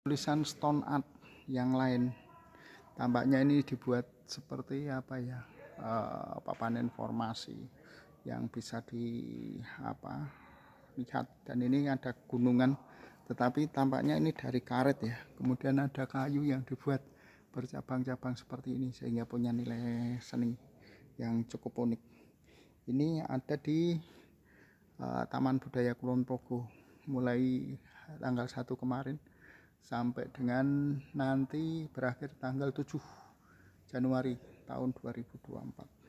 tulisan stone art yang lain tampaknya ini dibuat seperti apa ya uh, eh, papan informasi yang bisa di apa lihat dan ini ada gunungan tetapi tampaknya ini dari karet ya kemudian ada kayu yang dibuat bercabang-cabang seperti ini sehingga punya nilai seni yang cukup unik ini ada di uh, Taman Budaya Kulon Progo mulai tanggal 1 kemarin sampai dengan nanti berakhir tanggal 7 Januari tahun 2024.